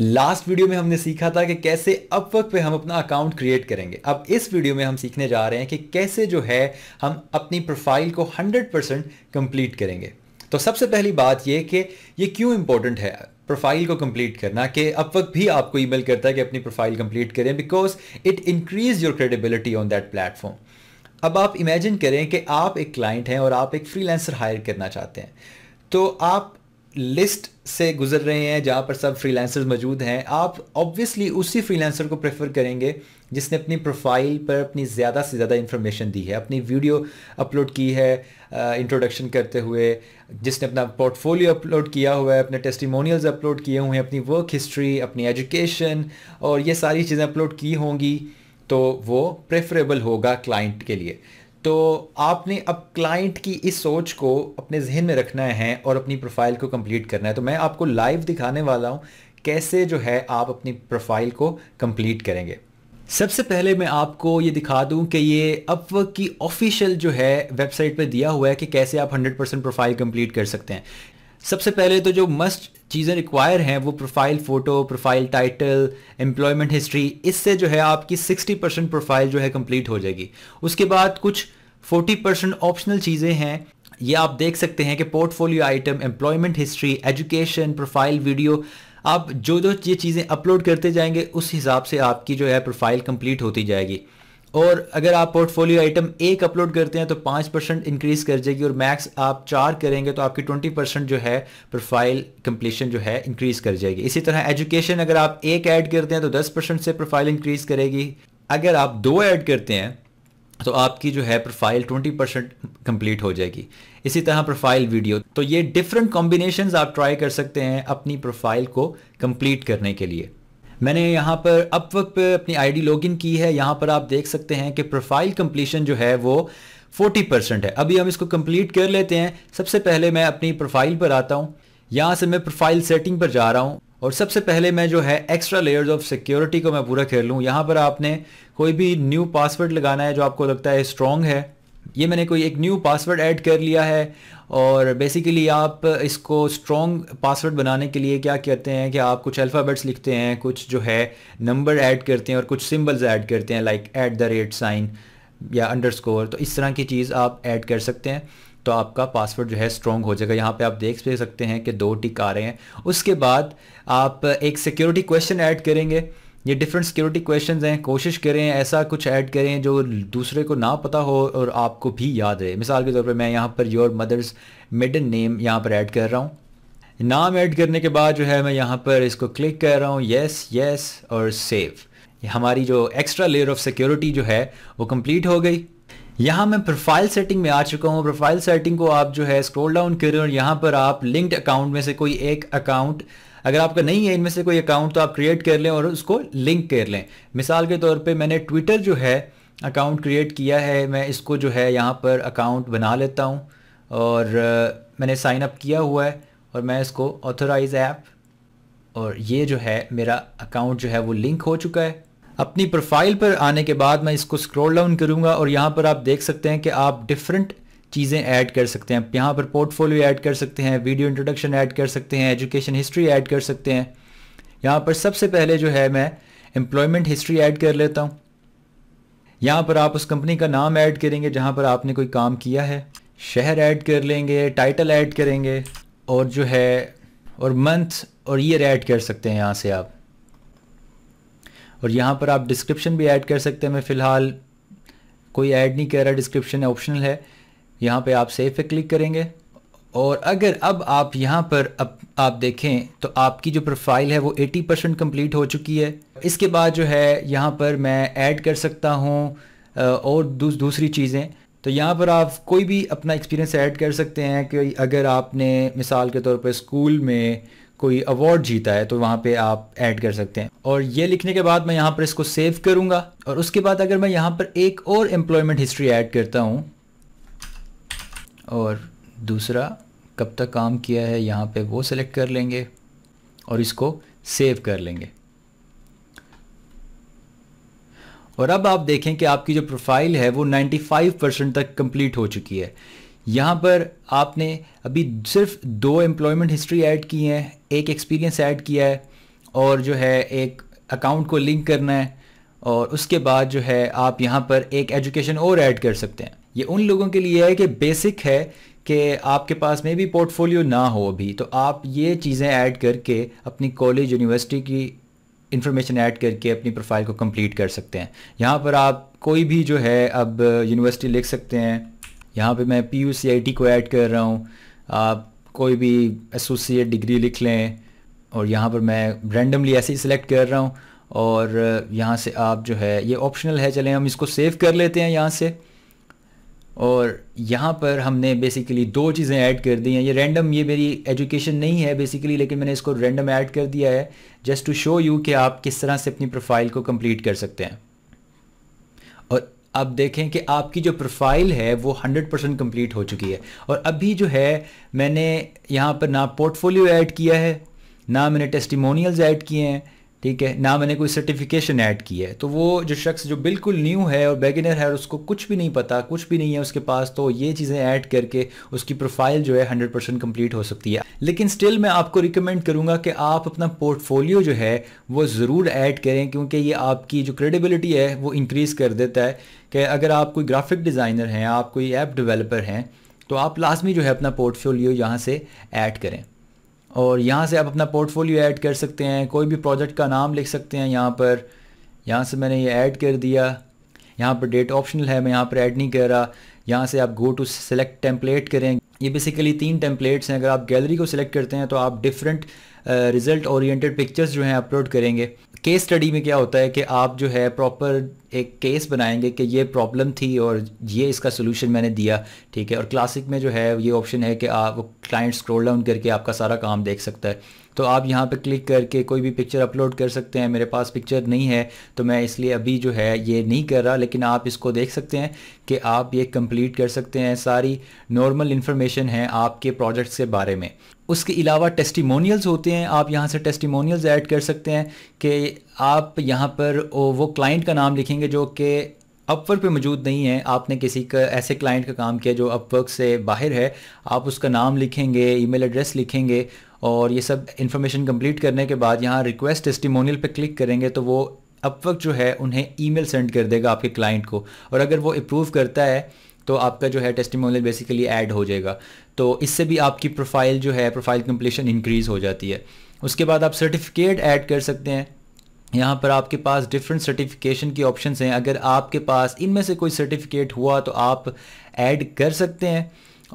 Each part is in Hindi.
लास्ट वीडियो में हमने सीखा था कि कैसे अपवर्क पे हम अपना अकाउंट क्रिएट करेंगे अब इस वीडियो में हम सीखने जा रहे हैं कि कैसे जो है हम अपनी प्रोफाइल को 100 परसेंट कंप्लीट करेंगे तो सबसे पहली बात यह कि ये क्यों इंपॉर्टेंट है प्रोफाइल को कंप्लीट करना कि अपवर्क भी आपको ईमेल करता है कि अपनी प्रोफाइल कंप्लीट करें because it increase your credibility on that platform अब आप इमेजिन करें कि आप एक क्लाइंट हैं और आप एक फ्रीलांसर हायर करना चाहते हैं तो आप लिस्ट से गुजर रहे हैं जहाँ पर सब फ्रीलांसर्स मौजूद हैं आप ऑब्वियसली उसी फ्रीलांसर को प्रेफर करेंगे जिसने अपनी प्रोफाइल पर अपनी ज़्यादा से ज़्यादा इन्फॉर्मेशन दी है अपनी वीडियो अपलोड की है इंट्रोडक्शन करते हुए जिसने अपना पोर्टफोलियो अपलोड किया हुआ है अपने टेस्टिमोनियल्स अपलोड किए हुए हैं अपनी वर्क हिस्ट्री अपनी एजुकेशन और ये सारी चीज़ें अपलोड की होंगी तो वो प्रेफरेबल होगा क्लाइंट के लिए तो आपने अब क्लाइंट की इस सोच को अपने जहन में रखना है और अपनी प्रोफाइल को कंप्लीट करना है तो मैं आपको लाइव दिखाने वाला हूँ कैसे जो है आप अपनी प्रोफाइल को कंप्लीट करेंगे सबसे पहले मैं आपको ये दिखा दूं कि ये अपवर्क की ऑफिशियल जो है वेबसाइट पर दिया हुआ है कि कैसे आप 100 परसेंट प्रोफाइल कंप्लीट कर सकते हैं सबसे पहले तो जो मस्ट चीज़ें रिक्वायर हैं वो profile photo profile title employment history इससे जो है आपकी 60 परसेंट प्रोफाइल जो है कंप्लीट हो जाएगी उसके बाद कुछ फोर्टी परसेंट ऑप्शनल चीज़ें हैं ये आप देख सकते हैं कि portfolio item employment history education profile video आप जो जो ये चीज़ें अपलोड करते जाएंगे उस हिसाब से आपकी जो है प्रोफाइल कंप्लीट होती जाएगी और अगर आप पोर्टफोलियो आइटम एक अपलोड करते हैं तो पाँच परसेंट इंक्रीज़ कर जाएगी और मैक्स आप चार करेंगे तो आपकी ट्वेंटी परसेंट जो है प्रोफाइल कंप्लीशन जो है इंक्रीज़ कर जाएगी इसी तरह एजुकेशन अगर आप एक ऐड करते हैं तो दस परसेंट से प्रोफाइल इंक्रीज़ करेगी अगर आप दो ऐड करते हैं तो आपकी जो है प्रोफाइल 20 परसेंट कंप्लीट हो जाएगी इसी तरह प्रोफाइल वीडियो तो ये डिफरेंट कॉम्बिनेशन आप ट्राई कर सकते हैं अपनी प्रोफाइल को कंप्लीट करने के लिए मैंने यहाँ पर अपवर्क पर अपनी आईडी लॉगिन की है यहाँ पर आप देख सकते हैं कि प्रोफाइल कंप्लीशन जो है वो 40 परसेंट है अभी हम इसको कंप्लीट कर लेते हैं सबसे पहले मैं अपनी प्रोफाइल पर आता हूँ यहाँ से मैं प्रोफाइल सेटिंग पर जा रहा हूँ और सबसे पहले मैं जो है एक्स्ट्रा लेयर्स ऑफ सिक्योरिटी को मैं पूरा खेल लूँ यहाँ पर आपने कोई भी न्यू पासवर्ड लगाना है जो आपको लगता है स्ट्रॉन्ग है ये मैंने कोई एक न्यू पासवर्ड ऐड कर लिया है और बेसिकली आप इसको स्ट्रॉन्ग पासवर्ड बनाने के लिए क्या करते हैं कि आप कुछ अल्फ़ाबेट्स लिखते हैं कुछ जो है नंबर ऐड करते हैं और कुछ सिम्बल्स ऐड करते हैं like at the rate sign या अंडरस्कोर तो इस तरह की चीज़ आप ऐड कर सकते हैं तो आपका पासवर्ड जो है स्ट्रॉन्ग हो जाएगा यहाँ पे आप देख सकते हैं कि दो टिक आ रहे हैं उसके बाद आप एक सिक्योरिटी क्वेश्चन ऐड करेंगे ये डिफरेंट सिक्योरिटी क्वेश्चंस हैं कोशिश करें ऐसा कुछ ऐड करें जो दूसरे को ना पता हो और आपको भी याद रहे मिसाल के तौर पर मैं यहाँ पर योर मदर्स मिडन नेम यहाँ पर ऐड कर रहा हूँ नाम ऐड करने के बाद जो है मैं यहाँ पर इसको क्लिक कर रहा हूँ येस येस और सेव हमारी जो एक्स्ट्रा लेयर ऑफ सिक्योरिटी जो है वो कंप्लीट हो गई यहां मैं प्रोफाइल सेटिंग में आ चुका हूँ प्रोफाइल सेटिंग को आप जो है स्क्रॉल डाउन करें और यहाँ पर आप लिंक्ड अकाउंट में से कोई एक अकाउंट अगर आपका नहीं है इनमें से कोई अकाउंट तो आप क्रिएट कर लें और उसको लिंक कर लें मिसाल के तौर पे मैंने ट्विटर जो है अकाउंट क्रिएट किया है मैं इसको जो है यहाँ पर अकाउंट बना लेता हूँ और मैंने साइन अप किया हुआ है और मैं इसको ऑथोराइज ऐप और ये जो है मेरा अकाउंट जो है वो लिंक हो चुका है अपनी प्रोफाइल पर आने के बाद मैं इसको स्क्रॉल डाउन करूँगा और यहाँ पर आप देख सकते हैं कि आप डिफरेंट चीज़ें ऐड कर सकते हैं यहाँ पर पोर्टफोलियो ऐड कर सकते हैं वीडियो इंट्रोडक्शन ऐड कर सकते हैं एजुकेशन हिस्ट्री ऐड कर सकते हैं यहाँ पर सबसे पहले जो है मैं एम्प्लॉयमेंट हिस्ट्री ऐड कर लेता हूँ यहाँ पर आप उस कंपनी का नाम ऐड करेंगे जहाँ पर आपने कोई काम किया है शहर ऐड कर लेंगे टाइटल ऐड करेंगे और जो है और मंथ और ईयर ऐड कर सकते हैं यहाँ से आप और यहाँ पर आप डिस्क्रिप्शन भी ऐड कर सकते हैं मैं फ़िलहाल कोई ऐड नहीं कर रहा डिस्क्रिप्शन ऑप्शनल है यहाँ पे आप सेव पे क्लिक करेंगे और अगर अब आप यहाँ पर अब आप देखें तो आपकी जो प्रोफाइल है वो 80 परसेंट कम्प्लीट हो चुकी है इसके बाद जो है यहाँ पर मैं ऐड कर सकता हूँ और दूस, दूसरी चीज़ें तो यहाँ पर आप कोई भी अपना एक्सपीरियंस ऐड कर सकते हैं कि अगर आपने मिसाल के तौर पर स्कूल में कोई अवार्ड जीता है तो वहां पे आप ऐड कर सकते हैं और ये लिखने के बाद मैं यहाँ पर इसको सेव करूंगा और उसके बाद अगर मैं यहाँ पर एक और एम्प्लॉयमेंट हिस्ट्री ऐड करता हूँ और दूसरा कब तक काम किया है यहाँ पे वो सिलेक्ट कर लेंगे और इसको सेव कर लेंगे और अब आप देखें कि आपकी जो प्रोफाइल है वो 95 परसेंट तक कंप्लीट हो चुकी है यहाँ पर आपने अभी सिर्फ दो एम्प्लॉयमेंट हिस्ट्री ऐड की है एक एक्सपीरियंस ऐड किया है और जो है एक अकाउंट को लिंक करना है और उसके बाद जो है आप यहाँ पर एक एजुकेशन और ऐड कर सकते हैं ये उन लोगों के लिए है कि बेसिक है कि आपके पास में भी पोर्टफोलियो ना हो अभी तो आप ये चीज़ें ऐड करके अपनी कॉलेज यूनिवर्सिटी की इन्फॉर्मेशन ऐड करके अपनी प्रोफाइल को कंप्लीट कर सकते हैं यहाँ पर आप कोई भी जो है अब यूनिवर्सिटी लिख सकते हैं यहाँ पे मैं P U C I T को ऐड कर रहा हूँ आप कोई भी एसोसिएट डिग्री लिख लें और यहाँ पर मैं रैंडमली ऐसे ही सिलेक्ट कर रहा हूँ और यहाँ से आप जो है ये ऑप्शनल है चलें हम इसको सेव कर लेते हैं यहाँ से और यहाँ पर हमने बेसिकली दो चीज़ें ऐड कर दी हैं ये रैंडम ये मेरी एजुकेशन नहीं है बेसिकली लेकिन मैंने इसको रैंडम ऐड कर दिया है जस्ट टू शो यू कि आप किस तरह से अपनी प्रोफाइल को कंप्लीट कर सकते हैं आप देखें कि आपकी जो प्रोफाइल है वो 100 परसेंट कम्प्लीट हो चुकी है और अभी जो है मैंने यहाँ पर ना पोर्टफोलियो ऐड किया है ना मैंने टेस्टिमोनियल्स ऐड किए हैं ठीक है ना मैंने कोई सर्टिफिकेशन ऐड की है तो वो जो शख्स जो बिल्कुल न्यू है और बेगिनर है और उसको कुछ भी नहीं पता कुछ भी नहीं है उसके पास तो ये चीज़ें ऐड करके उसकी प्रोफाइल जो है 100 परसेंट कम्प्लीट हो सकती है लेकिन स्टिल मैं आपको रिकमेंड करूँगा कि आप अपना पोर्टफोलियो जो है वो ज़रूर ऐड करें क्योंकि ये आपकी जो क्रेडिबिलिटी है वो इंक्रीज़ कर देता है कि अगर आप कोई ग्राफिक डिज़ाइनर हैं आप कोई ऐप डिवेलपर हैं तो आप लाजमी जो है अपना पोर्टफोलियो यहाँ से ऐड करें और यहाँ से आप अपना पोर्टफोलियो ऐड कर सकते हैं कोई भी प्रोजेक्ट का नाम लिख सकते हैं यहाँ पर यहाँ से मैंने ये ऐड कर दिया यहाँ पर डेट ऑप्शनल है मैं यहाँ पर ऐड नहीं कर रहा यहाँ से आप गो टू सेलेक्ट टेम्पलेट करें ये बेसिकली तीन टेम्पलेट्स हैं अगर आप गैलरी को सिलेक्ट करते हैं तो आप डिफरेंट रिजल्ट ओरिएंटेड पिक्चर्स जो हैं अपलोड करेंगे केस स्टडी में क्या होता है कि आप जो है प्रॉपर एक केस बनाएंगे कि ये प्रॉब्लम थी और ये इसका सोल्यूशन मैंने दिया ठीक है और क्लासिक में जो है ये ऑप्शन है कि आप क्लाइंट स्क्रोल डाउन करके आपका सारा काम देख सकता है तो आप यहाँ पे क्लिक करके कोई भी पिक्चर अपलोड कर सकते हैं मेरे पास पिक्चर नहीं है तो मैं इसलिए अभी जो है ये नहीं कर रहा लेकिन आप इसको देख सकते हैं कि आप ये कंप्लीट कर सकते हैं सारी नॉर्मल इन्फॉर्मेशन है आपके प्रोजेक्ट्स के बारे में उसके अलावा टेस्टिमोनियल्स होते हैं आप यहाँ से टेस्टिमोनियल्स ऐड कर सकते हैं कि आप यहाँ पर वो क्लाइंट का नाम लिखेंगे जो कि अपवर्क पे मौजूद नहीं है आपने किसी का ऐसे क्लाइंट का काम किया जो अपवर्क से बाहर है आप उसका नाम लिखेंगे ईमेल एड्रेस लिखेंगे और ये सब इन्फॉर्मेशन कंप्लीट करने के बाद यहाँ रिक्वेस्ट टेस्टिमोनियल पे क्लिक करेंगे तो वो अपवर्क जो है उन्हें ईमेल सेंड कर देगा आपके क्लाइंट को और अगर वो अप्रूव करता है तो आपका जो है टेस्टिमोनियल बेसिकली ऐड हो जाएगा तो इससे भी आपकी प्रोफाइल जो है प्रोफाइल कंप्लीशन इंक्रीज़ हो जाती है उसके बाद आप सर्टिफिकेट ऐड कर सकते हैं यहाँ पर आपके पास डिफरेंट सर्टिफिकेशन की ऑप्शंस हैं अगर आपके पास इनमें से कोई सर्टिफिकेट हुआ तो आप ऐड कर सकते हैं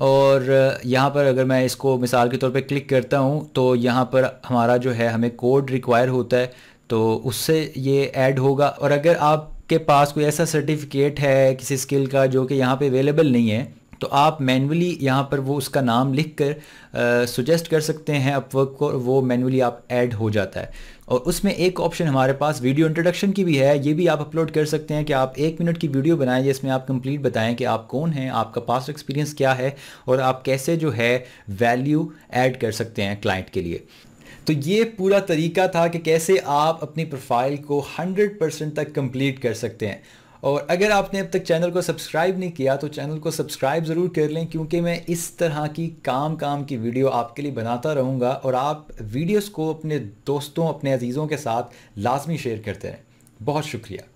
और यहाँ पर अगर मैं इसको मिसाल के तौर पे क्लिक करता हूँ तो यहाँ पर हमारा जो है हमें कोड रिक्वायर होता है तो उससे ये ऐड होगा और अगर आपके पास कोई ऐसा सर्टिफिकेट है किसी स्किल का जो कि यहाँ पे अवेलेबल नहीं है तो आप मैनुअली यहाँ पर वो उसका नाम लिख कर सुजेस्ट कर सकते हैं अपवर्क को वो मैनुअली आप ऐड हो जाता है और उसमें एक ऑप्शन हमारे पास वीडियो इंट्रोडक्शन की भी है ये भी आप अपलोड कर सकते हैं कि आप एक मिनट की वीडियो बनाएं जिसमें आप कंप्लीट बताएं कि आप कौन हैं आपका पास्ट एक्सपीरियंस क्या है और आप कैसे जो है वैल्यू ऐड कर सकते हैं क्लाइंट के लिए तो ये पूरा तरीका था कि कैसे आप अपनी प्रोफाइल को 100% तक कंप्लीट कर सकते हैं और अगर आपने अब तक चैनल को सब्सक्राइब नहीं किया तो चैनल को सब्सक्राइब ज़रूर कर लें क्योंकि मैं इस तरह की काम काम की वीडियो आपके लिए बनाता रहूँगा और आप वीडियोस को अपने दोस्तों अपने अजीज़ों के साथ लाजमी शेयर करते रहें बहुत शुक्रिया